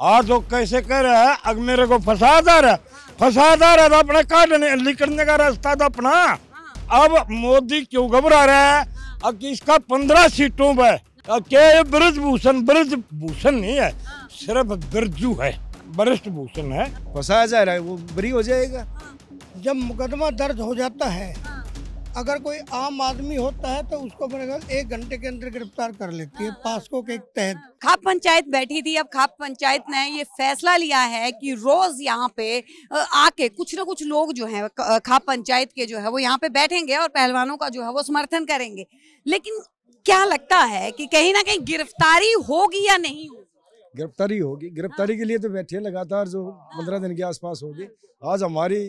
और जो कैसे कह रहा है अब मेरे को फसा जा रहा फसा जा रहा था तो अपना काटने निकलने का रास्ता था अपना अब मोदी क्यों घबरा रहा है अब इसका पंद्रह सीटों पर क्या भूषण ब्रज भूषण नहीं है सिर्फ बिरजू है वरिष्ठ भूषण है फसाया जा रहा है वो बरी हो जाएगा जब मुकदमा दर्ज हो जाता है अगर कोई आम आदमी होता है तो उसको एक घंटे के अंदर गिरफ्तार कर लेती है पासको के तहत खाप पंचायत बैठी थी अब खाप पंचायत ने ये फैसला लिया है कि रोज यहाँ पे आके कुछ ना कुछ लोग जो हैं खाप पंचायत के जो है वो यहाँ पे बैठेंगे और पहलवानों का जो है वो समर्थन करेंगे लेकिन क्या लगता है की कहीं ना कहीं गिरफ्तारी होगी या नहीं होगी गिरफ्तारी होगी गिरफ्तारी के लिए तो बैठे लगातार जो पंद्रह दिन के आसपास होगी आज हमारी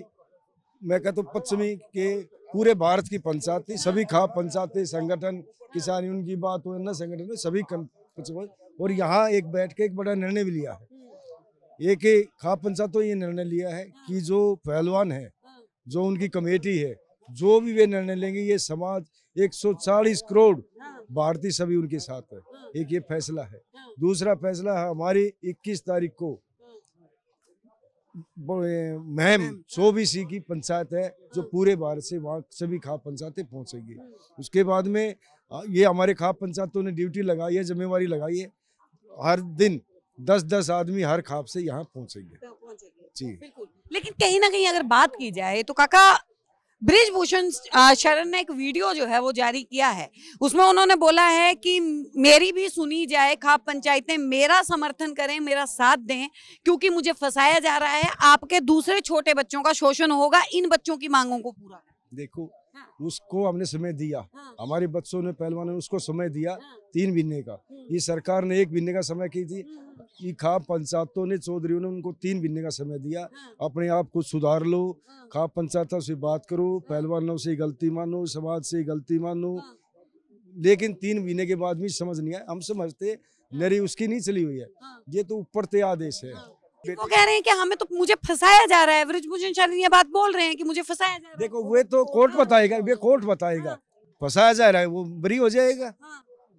मैं कहता हूँ पश्चिमी के पूरे भारत की पंचायती सभी खा पंचायती संगठन किसान यूनियन की बात हो अन्य संगठन में सभी और यहाँ एक बैठ के एक बड़ा निर्णय भी लिया है एक खा पंचायतों ये निर्णय लिया है कि जो पहलवान है जो उनकी कमेटी है जो भी वे निर्णय लेंगे ये समाज 140 करोड़ भारतीय सभी उनके साथ है एक ये फैसला है दूसरा फैसला है हमारी 21 तारीख को महम सौ सी की पंचायत है जो पूरे भारत से वहाँ सभी खाप पंचायतें पहुँचेंगी उसके बाद में ये हमारे खाप पंचायतों ने ड्यूटी लगाई है जिम्मेवारी लगाई है हर दिन दस दस आदमी हर खाप से यहाँ पहुँचेंगे जी बिल्कुल लेकिन कहीं ना कहीं अगर बात की जाए तो काका ब्रिजभूषण शरण ने एक वीडियो जो है वो जारी किया है उसमें उन्होंने बोला है कि मेरी भी सुनी जाए खाप पंचायतें मेरा समर्थन करें मेरा साथ दें क्योंकि मुझे फंसाया जा रहा है आपके दूसरे छोटे बच्चों का शोषण होगा इन बच्चों की मांगों को पूरा देखो हाँ। उसको हमने समय दिया हाँ। हमारे बच्चों ने पहलवानों ने उसको समय दिया हाँ। तीन महीने का हाँ। ये सरकार ने एक महीने का समय की थी हाँ। कि खा पंचायतों ने चौधरीों ने उनको तीन महीने का समय दिया हाँ। अपने आप को सुधार लो हाँ। खाप पंचायतों से बात करो हाँ। पहलवानों से गलती मानो समाज से गलती मानो लेकिन तीन महीने के बाद भी समझ नहीं आए हम समझते नरी उसकी नहीं चली हुई है ये तो ऊपर से आदेश है वो कह रहे हैं कि हमें तो मुझे फंसाया जा रहा है ब्रजभूषण शरण ये बात बोल रहे हैं कि मुझे फंसाया जा रहा है देखो वे तो कोर्ट बताएगा वे कोर्ट बताएगा फंसाया जा रहा है वो बरी हो जाएगा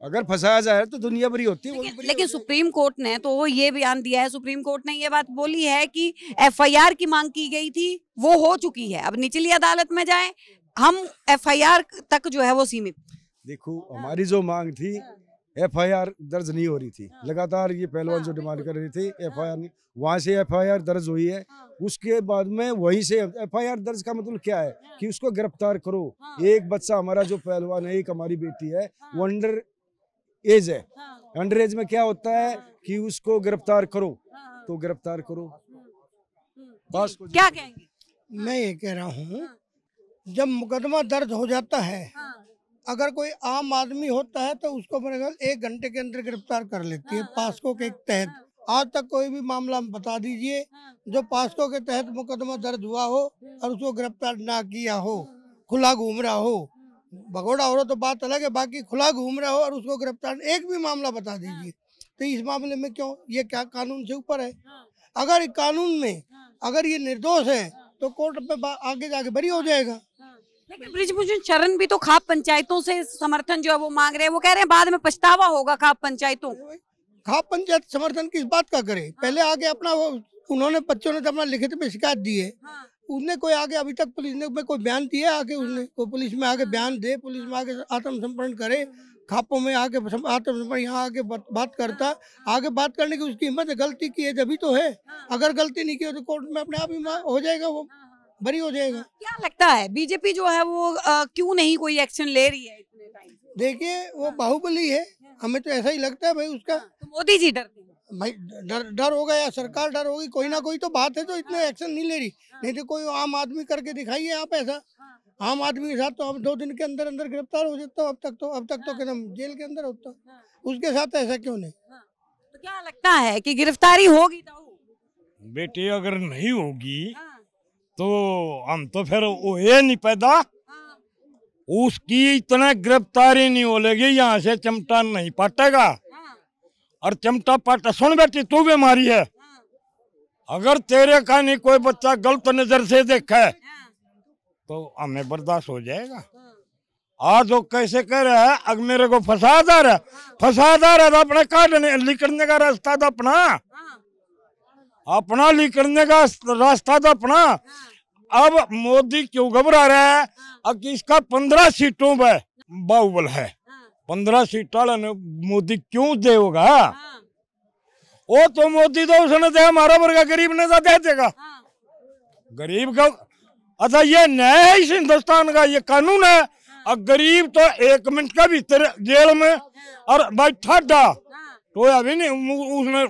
अगर फंसाया जाए तो दुनिया भरी होती है लेकिन, लेकिन सुप्रीम कोर्ट ने तो वो ये बयान दिया है सुप्रीम कोर्ट ने ये बात बोली है कि एफआईआर की मांग की गई थी वो हो चुकी है अब निचली अदालत में जाए हम एफआईआर तक जो है वो सीमित देखो हाँ। हमारी जो मांग थी हाँ। एफआईआर दर्ज नहीं हो रही थी हाँ। लगातार ये पहलवान जो डिमांड कर रही थी एफ नहीं वहाँ से एफ दर्ज हुई है उसके बाद में वहीं से एफ दर्ज का मतलब क्या है कि उसको गिरफ्तार करो एक बच्चा हमारा जो पहलवान है एक हमारी बेटी है वो अंडर एज है हाँ। अंडर एज में क्या होता है हाँ। कि उसको गिरफ्तार करो हाँ, तो गिरफ्तार करो हम्म, हम्म। बस क्या कहेंगे मैं ये कह रहा हूँ जब मुकदमा दर्ज हो जाता है अगर कोई आम आदमी होता है तो उसको मेरे ख्याल एक घंटे के अंदर गिरफ्तार कर लेती है पास्को के तहत आज तक कोई भी मामला बता दीजिए जो पास्को के तहत मुकदमा दर्ज हुआ हो और उसको गिरफ्तार ना किया हो खुला घूम रहा हो भगोड़ा हो रहा तो बात अलग है बाकी खुला घूम रहा हो और उसको गिरफ्तार एक भी मामला बता हाँ। दीजिए तो इस मामले में क्यों ये क्या कानून से ऊपर है हाँ। अगर कानून में हाँ। अगर ये निर्दोष है तो कोर्ट में आगे जाके बरी हो जाएगा लेकिन ब्रिजभूषण चरण भी तो खाप पंचायतों से समर्थन जो है वो मांग रहे हैं वो कह रहे हैं बाद में पछतावा होगा खाप पंचायतों खाप पंचायत समर्थन किस बात का करे पहले आगे अपना वो उन्होंने बच्चों ने तो अपना लिखित में शिकायत दी है हाँ। उसने कोई आगे अभी तक पुलिस ने में कोई बयान दिया आगे उसने कोई पुलिस में आके बयान दे पुलिस में आके आत्मसमर्पण करे खापों में आके आत्मसमर्पण यहाँ आके बात, करता आगे बात करने की उसकी हिम्मत गलती की है जभी तो है अगर गलती नहीं की तो कोर्ट में अपने आप ही हो जाएगा वो हाँ, हाँ। बरी हो जाएगा क्या लगता है बीजेपी जो है वो क्यों नहीं कोई एक्शन ले रही है देखिए वो बाहुबली है हमें तो ऐसा ही लगता है भाई उसका हाँ, तो मोदी जी डरते भाई डर डर होगा या सरकार डर होगी कोई ना कोई तो बात है तो इतने एक्शन हाँ। नहीं ले रही हाँ। नहीं तो कोई आम आदमी करके दिखाइए आप ऐसा हाँ। आम आदमी के साथ तो अब दो दिन के अंदर अंदर गिरफ्तार हो जाता हूँ अब तक तो अब तक तो कदम जेल के अंदर होता तो। उसके साथ ऐसा क्यों नहीं तो क्या लगता है कि गिरफ्तारी होगी तो? बेटी अगर नहीं होगी तो हम तो फिर वो ये नहीं पैदा उसकी इतना गिरफ्तारी नहीं हो लेगी यहाँ से चमटा नहीं पटेगा और चिमटा पाटा सुन बेटी तू भी मारी है हाँ। अगर तेरे का नहीं कोई बच्चा गलत नजर से देखा है हाँ। तो हमें बर्दाश्त हो जाएगा हाँ। आज वो कैसे कह रहा है अब मेरे को फसाद आ रहा है फसाद रहा था तो काटने लिखने का रास्ता था तो अपना अपना लिखने का रास्ता था तो अपना अब मोदी क्यों घबरा रहा है अब इसका पंद्रह सीटों पर बाहुबल है पंद्रह सीट ने मोदी क्यों देगा वो हाँ। तो मोदी तो उसने दे तो हमारा वर्ग गरीब ने तो दे देगा हाँ। गरीब का अच्छा ये न्याय है इस हिंदुस्तान का ये कानून है और हाँ। गरीब तो एक मिनट का भी तेरे जेल में हाँ। और भाई ठाडा तो अभी नहीं उसने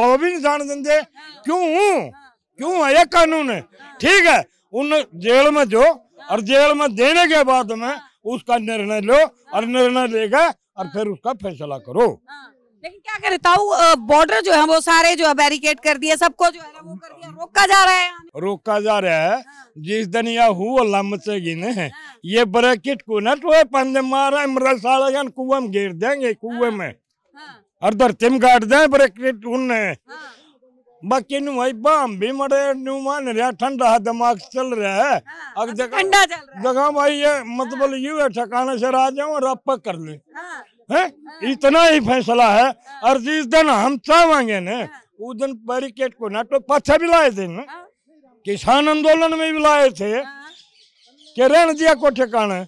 लो भी नहीं जान देंगे क्यों क्यों है ये कानून है ठीक है उन जेल में जो और जेल में देने के बाद में उसका निर्णय लो और निर्णय लेगा और फिर उसका फैसला करो हाँ, लेकिन क्या करे ताऊ बॉर्डर जो है वो सारे जो है बैरिकेड कर दिए सबको जो है वो कर दिया रोका जा रहा है रोका जा रहा है हाँ। जिस दिन यह हुआ लमचेगी न हाँ। ये ब्रैकेट को ना तो पंदे मारा इमरा साल कुएं में गिर देंगे कुएं में और धरती में गाड़ दे ब्रैकेट उनने बाकी नु भाई बाम भी मरे नु मान रहा ठंडा दिमाग चल रहा है हाँ, अब जगह ठंडा चल रहा जगह भाई ये हाँ। मतलब यू है ठिकाने से आ जाऊं और आप कर ले हाँ। हैं है इतना ही फैसला है और जिस दिन हम चाहेंगे ना उस दिन बैरिकेड को ना तो पाछा भी लाए थे ना किसान आंदोलन में भी लाए थे के रेण दिया को ठिकाना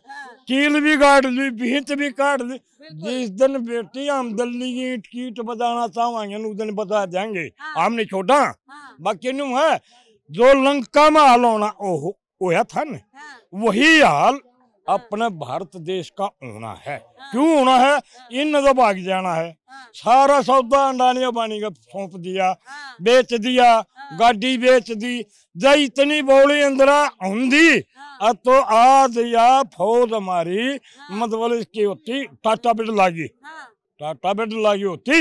कील भी काट ली भीत भी काट ली जिस दिन बेटी हम दल्ली ईट कीट बताना चाहवा उस दिन बता देंगे हमने हाँ। छोटा हाँ। बाकी नु है जो लंका में हाल होना हो, था हाँ। वही हाल हाँ। अपने भारत देश का होना है हाँ। क्यों होना है हाँ। इन तो भाग जाना है सारा सौदा अंडानी अबानी का सौंप दिया बेच दिया गाड़ी बेच दी जा इतनी बोली अंदर आंदी तो आज या फौज हमारी मतलब इसकी होती टाटा बेड लागी टाटा बेड लागी होती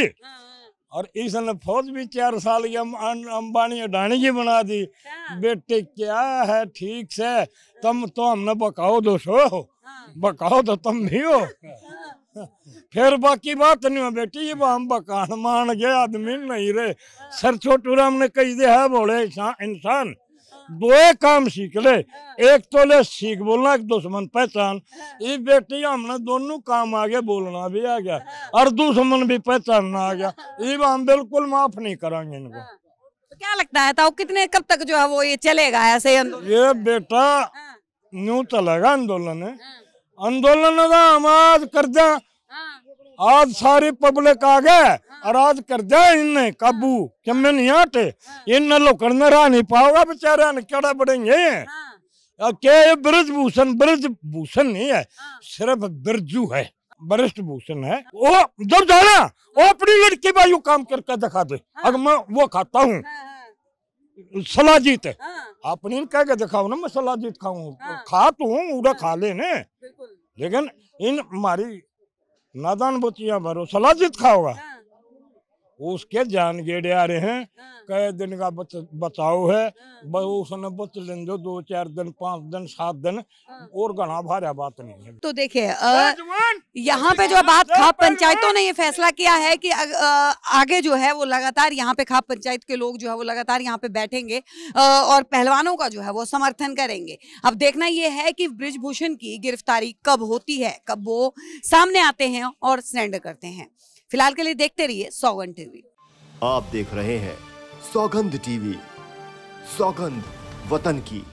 और इसने फौज भी चार साल की अंबानी अडानी जी बना दी अच्छा। बेटे क्या है ठीक से तुम तो हमने बकाओ दो हो हाँ। बकाओ तो तुम भी हो फिर बाकी बात नहीं हो बेटी ये हम बकान मान गए आदमी नहीं रहे हाँ। सर छोटू राम ने कही दे है बोले इंसान दो काम सीख ले हाँ। एक तो ले सीख बोलना एक दुश्मन पहचान ये हाँ। बेटी हमने दोनों काम आ बोलना भी आ गया हाँ। और दुश्मन भी पहचानना आ गया ये हम बिल्कुल माफ नहीं करेंगे इनको तो क्या लगता है कितने कब तक जो है वो ये चलेगा ऐसे ये बेटा न्यू चलेगा आंदोलन आंदोलन का आवाज कर दिया आज सारी पब्लिक आ गए और आज कर जाए इनने काबू कि नहीं हटे इन में रह नहीं पाओगा बेचारे ने कड़ा बढ़ेंगे हाँ। के ब्रज भूषण नहीं है हाँ। सिर्फ ब्रजू है वरिष्ठ भूषण है वो जब जाना वो अपनी लड़की भाई काम करके दिखा दे हाँ। अगर मैं वो खाता हूँ सलाजीत अपनी कह के दिखाओ ना मैं सलाजीत खाऊ खा तो हूँ उड़ा खा लेने लेकिन इन हमारी नादान बच्चियाँ भरो सलाजित खाओगा उसके जान गेड़े आ रहे हैं हाँ। कई दिन का बच, बचाव है हाँ। उसने बच लें दो दो चार दिन पांच दिन सात दिन हाँ। और घना भारी बात नहीं है तो देखिए यहाँ पे जो बात खाप पंचायतों ने ये फैसला किया है कि आ, आगे जो है वो लगातार यहाँ पे खाप पंचायत के लोग जो है वो लगातार यहाँ पे बैठेंगे आ, और पहलवानों का जो है वो समर्थन करेंगे अब देखना ये है की ब्रिजभूषण की गिरफ्तारी कब होती है कब वो सामने आते हैं और सरेंडर करते हैं फिलहाल के लिए देखते रहिए सौगंध टीवी आप देख रहे हैं सौगंध टीवी सौगंध वतन की